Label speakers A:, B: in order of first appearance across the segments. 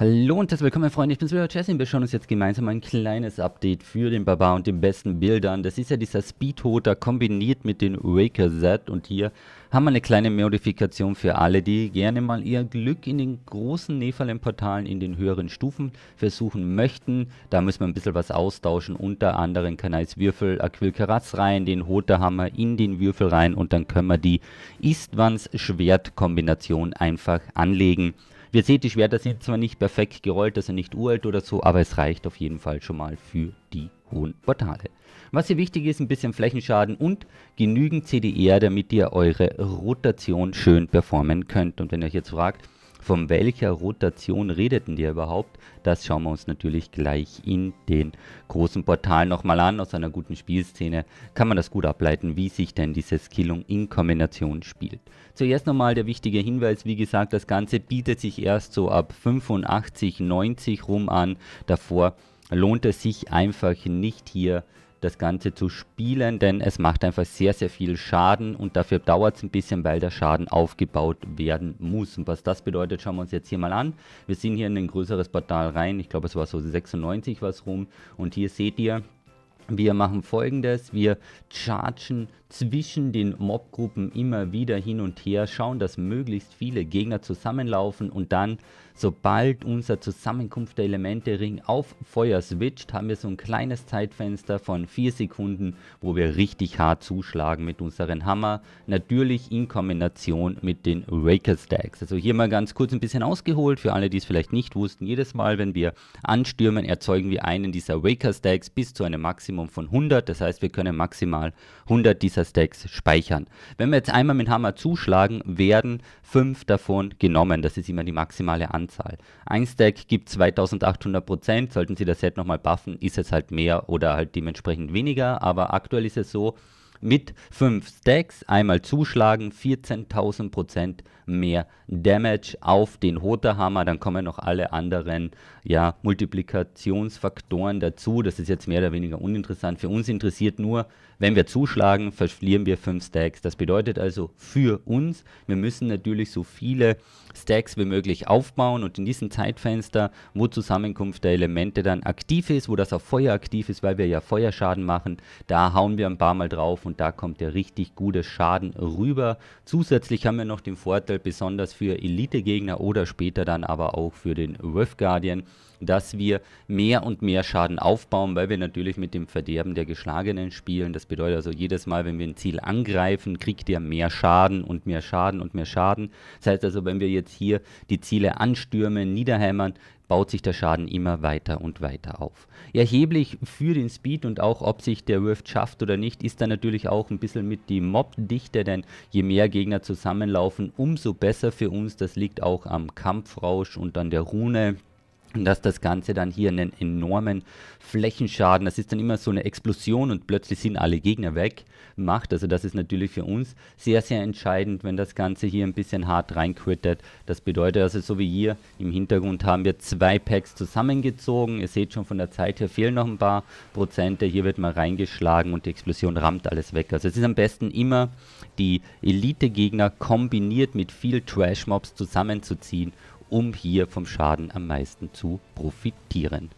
A: Hallo und herzlich willkommen, meine Freunde. Ich bin's wieder, Jessin. Wir schauen uns jetzt gemeinsam ein kleines Update für den Baba und den besten Bildern. Das ist ja dieser Speedhoter kombiniert mit den Waker Z. Und hier haben wir eine kleine Modifikation für alle, die gerne mal ihr Glück in den großen Nephalem-Portalen in den höheren Stufen versuchen möchten. Da müssen wir ein bisschen was austauschen. Unter anderem kann als Würfel Aquilkaratz rein, den Hoterhammer in den Würfel rein. Und dann können wir die Istvans-Schwert-Kombination einfach anlegen. Wir sehen, die Schwerter sind zwar nicht perfekt gerollt, also nicht uralt oder so, aber es reicht auf jeden Fall schon mal für die hohen Portale. Was hier wichtig ist, ein bisschen Flächenschaden und genügend CDR, damit ihr eure Rotation schön performen könnt. Und wenn ihr euch jetzt fragt, von welcher Rotation redeten die überhaupt? Das schauen wir uns natürlich gleich in den großen Portalen nochmal an. Aus einer guten Spielszene kann man das gut ableiten, wie sich denn diese Skillung in Kombination spielt. Zuerst nochmal der wichtige Hinweis, wie gesagt, das Ganze bietet sich erst so ab 85, 90 rum an. Davor lohnt es sich einfach nicht hier das Ganze zu spielen, denn es macht einfach sehr, sehr viel Schaden und dafür dauert es ein bisschen, weil der Schaden aufgebaut werden muss. Und was das bedeutet, schauen wir uns jetzt hier mal an. Wir sind hier in ein größeres Portal rein, ich glaube es war so 96 was rum und hier seht ihr, wir machen folgendes, wir chargen zwischen den Mobgruppen immer wieder hin und her, schauen, dass möglichst viele Gegner zusammenlaufen und dann Sobald unser Zusammenkunft der Elemente Ring auf Feuer switcht, haben wir so ein kleines Zeitfenster von 4 Sekunden, wo wir richtig hart zuschlagen mit unserem Hammer. Natürlich in Kombination mit den Waker Stacks. Also hier mal ganz kurz ein bisschen ausgeholt, für alle, die es vielleicht nicht wussten. Jedes Mal, wenn wir anstürmen, erzeugen wir einen dieser Waker Stacks bis zu einem Maximum von 100. Das heißt, wir können maximal 100 dieser Stacks speichern. Wenn wir jetzt einmal mit Hammer zuschlagen, werden 5 davon genommen. Das ist immer die maximale Anzahl Anzahl. Ein Stack gibt 2800 Prozent, sollten Sie das Set nochmal buffen, ist es halt mehr oder halt dementsprechend weniger, aber aktuell ist es so, mit 5 Stacks einmal zuschlagen, 14.000% mehr Damage auf den Hoterhammer. Dann kommen noch alle anderen ja, Multiplikationsfaktoren dazu. Das ist jetzt mehr oder weniger uninteressant. Für uns interessiert nur, wenn wir zuschlagen, verlieren wir fünf Stacks. Das bedeutet also für uns, wir müssen natürlich so viele Stacks wie möglich aufbauen und in diesem Zeitfenster, wo Zusammenkunft der Elemente dann aktiv ist, wo das auf Feuer aktiv ist, weil wir ja Feuerschaden machen, da hauen wir ein paar Mal drauf und da kommt der richtig gute Schaden rüber. Zusätzlich haben wir noch den Vorteil, besonders für Elite-Gegner oder später dann aber auch für den Rift Guardian, dass wir mehr und mehr Schaden aufbauen, weil wir natürlich mit dem Verderben der geschlagenen spielen. Das bedeutet also, jedes Mal, wenn wir ein Ziel angreifen, kriegt ihr mehr Schaden und mehr Schaden und mehr Schaden. Das heißt also, wenn wir jetzt hier die Ziele anstürmen, niederhämmern, baut sich der Schaden immer weiter und weiter auf. Erheblich für den Speed und auch ob sich der Rift schafft oder nicht, ist dann natürlich auch ein bisschen mit die Mob-Dichte, denn je mehr Gegner zusammenlaufen, umso besser für uns. Das liegt auch am Kampfrausch und an der Rune, und dass das Ganze dann hier einen enormen Flächenschaden, das ist dann immer so eine Explosion und plötzlich sind alle Gegner weg, macht. Also das ist natürlich für uns sehr, sehr entscheidend, wenn das Ganze hier ein bisschen hart reinquittert. Das bedeutet also, so wie hier im Hintergrund haben wir zwei Packs zusammengezogen. Ihr seht schon von der Zeit her fehlen noch ein paar Prozente. Hier wird mal reingeschlagen und die Explosion rammt alles weg. Also es ist am besten immer die Elite-Gegner kombiniert mit viel Trash-Mobs zusammenzuziehen um hier vom Schaden am meisten zu profitieren.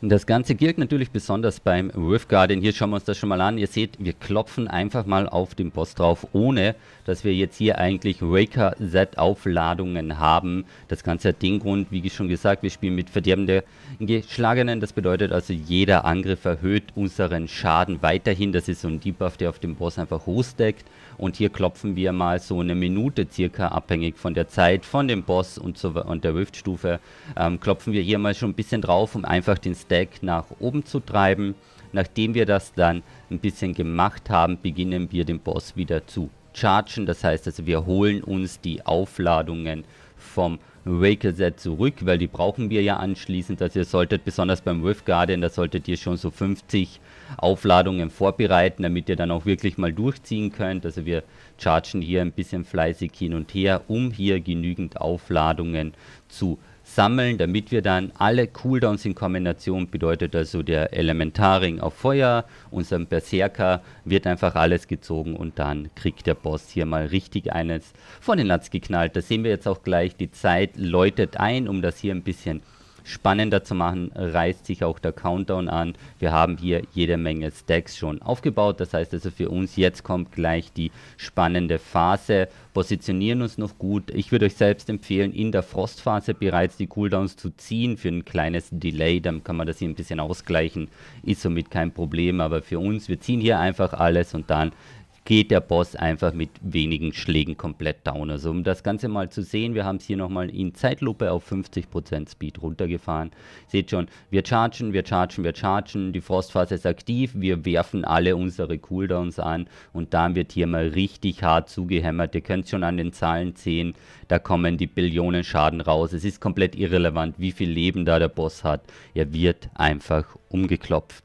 A: Und das Ganze gilt natürlich besonders beim Rift Guardian. Hier schauen wir uns das schon mal an. Ihr seht, wir klopfen einfach mal auf den Boss drauf, ohne dass wir jetzt hier eigentlich Raker set aufladungen haben. Das Ganze hat den Grund, wie schon gesagt, wir spielen mit verderbenden Geschlagenen. Das bedeutet also, jeder Angriff erhöht unseren Schaden weiterhin. Das ist so ein Debuff, der auf dem Boss einfach hochsteckt. Und hier klopfen wir mal so eine Minute circa, abhängig von der Zeit, von dem Boss und, so, und der Rift-Stufe, ähm, klopfen wir hier mal schon ein bisschen drauf, um einfach den Stack nach oben zu treiben. Nachdem wir das dann ein bisschen gemacht haben, beginnen wir den Boss wieder zu chargen. Das heißt also, wir holen uns die Aufladungen vom Waker Set zurück, weil die brauchen wir ja anschließend. Also ihr solltet besonders beim Rift Guardian, da solltet ihr schon so 50 Aufladungen vorbereiten, damit ihr dann auch wirklich mal durchziehen könnt. Also wir chargen hier ein bisschen fleißig hin und her, um hier genügend Aufladungen zu sammeln, damit wir dann alle Cooldowns in Kombination bedeutet also der Elementarring auf Feuer, unserem Berserker wird einfach alles gezogen und dann kriegt der Boss hier mal richtig eines von den Latz geknallt. Da sehen wir jetzt auch gleich, die Zeit läutet ein, um das hier ein bisschen zu spannender zu machen, reißt sich auch der Countdown an. Wir haben hier jede Menge Stacks schon aufgebaut. Das heißt also für uns jetzt kommt gleich die spannende Phase. Positionieren uns noch gut. Ich würde euch selbst empfehlen, in der Frostphase bereits die Cooldowns zu ziehen für ein kleines Delay. Dann kann man das hier ein bisschen ausgleichen. Ist somit kein Problem. Aber für uns, wir ziehen hier einfach alles und dann geht der Boss einfach mit wenigen Schlägen komplett down. Also um das Ganze mal zu sehen, wir haben es hier nochmal in Zeitlupe auf 50% Speed runtergefahren. Seht schon, wir chargen, wir chargen, wir chargen, die Frostphase ist aktiv, wir werfen alle unsere Cooldowns an und dann wird hier mal richtig hart zugehämmert. Ihr könnt schon an den Zahlen sehen, da kommen die Billionen Schaden raus. Es ist komplett irrelevant, wie viel Leben da der Boss hat. Er wird einfach umgeklopft.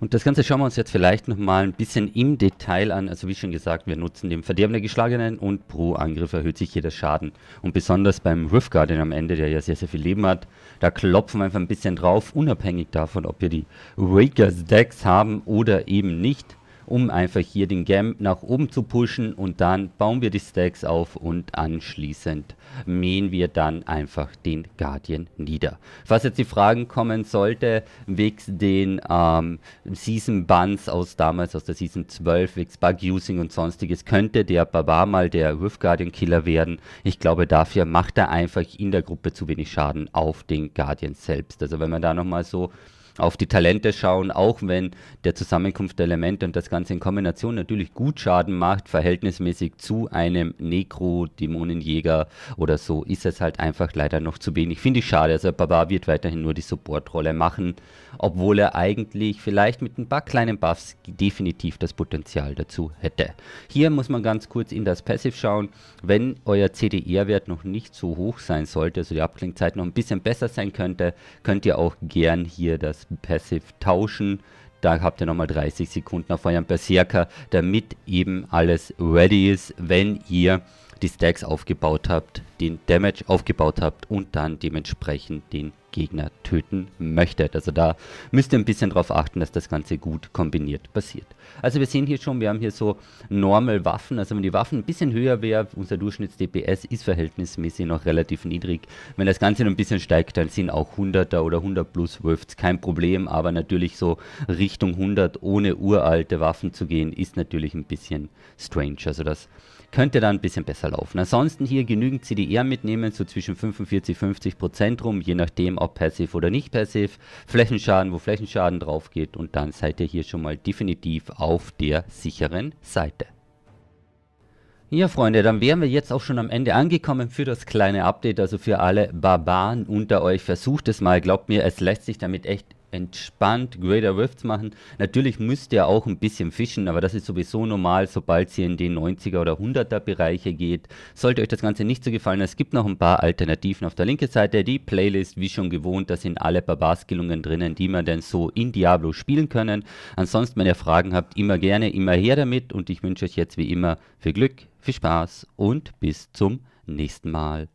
A: Und das Ganze schauen wir uns jetzt vielleicht nochmal ein bisschen im Detail an. Also wie schon gesagt, wir nutzen den Verderben der Geschlagenen und pro Angriff erhöht sich hier der Schaden. Und besonders beim Rift Guardian am Ende, der ja sehr, sehr viel Leben hat, da klopfen wir einfach ein bisschen drauf, unabhängig davon, ob wir die Wakers Decks haben oder eben nicht um einfach hier den Gam nach oben zu pushen und dann bauen wir die Stacks auf und anschließend mähen wir dann einfach den Guardian nieder. Falls jetzt die Fragen kommen sollte, wegen den ähm, Season Buns aus damals, aus der Season 12, wegen Bug Using und sonstiges, könnte der Baba mal der Rift Guardian Killer werden. Ich glaube, dafür macht er einfach in der Gruppe zu wenig Schaden auf den Guardian selbst. Also wenn man da nochmal so auf die Talente schauen, auch wenn der Zusammenkunft der Elemente und das Ganze in Kombination natürlich gut Schaden macht, verhältnismäßig zu einem Necro, Dämonenjäger oder so, ist es halt einfach leider noch zu wenig. Finde ich schade. Also Baba wird weiterhin nur die Supportrolle machen, obwohl er eigentlich vielleicht mit ein paar kleinen Buffs definitiv das Potenzial dazu hätte. Hier muss man ganz kurz in das Passive schauen. Wenn euer CDR-Wert noch nicht so hoch sein sollte, also die Abklingzeit noch ein bisschen besser sein könnte, könnt ihr auch gern hier das letzten Passive tauschen. Da habt ihr nochmal 30 Sekunden auf eurem Berserker, damit eben alles ready ist, wenn ihr die Stacks aufgebaut habt, den Damage aufgebaut habt und dann dementsprechend den Gegner töten möchtet. Also da müsst ihr ein bisschen drauf achten, dass das Ganze gut kombiniert passiert. Also wir sehen hier schon, wir haben hier so normal Waffen, also wenn die Waffen ein bisschen höher wäre, unser Durchschnitts-DPS ist verhältnismäßig noch relativ niedrig. Wenn das Ganze noch ein bisschen steigt, dann sind auch 100er oder 100 plus Würfts kein Problem, aber natürlich so Richtung 100 ohne uralte Waffen zu gehen, ist natürlich ein bisschen strange. Also das könnte dann ein bisschen besser laufen. Ansonsten hier genügend CDR mitnehmen, so zwischen 45, 50 Prozent rum, je nachdem ob passiv oder nicht passiv. Flächenschaden, wo Flächenschaden drauf geht und dann seid ihr hier schon mal definitiv auf der sicheren Seite. Ja, Freunde, dann wären wir jetzt auch schon am Ende angekommen für das kleine Update. Also für alle Barbaren unter euch, versucht es mal. Glaubt mir, es lässt sich damit echt entspannt Greater Rifts machen. Natürlich müsst ihr auch ein bisschen fischen, aber das ist sowieso normal, sobald ihr in den 90er oder 100er Bereiche geht. Sollte euch das Ganze nicht so gefallen, es gibt noch ein paar Alternativen auf der linken Seite. Die Playlist, wie schon gewohnt, da sind alle Barbarskillungen drinnen, die man denn so in Diablo spielen können. Ansonsten, wenn ihr Fragen habt, immer gerne, immer her damit und ich wünsche euch jetzt wie immer viel Glück, viel Spaß und bis zum nächsten Mal.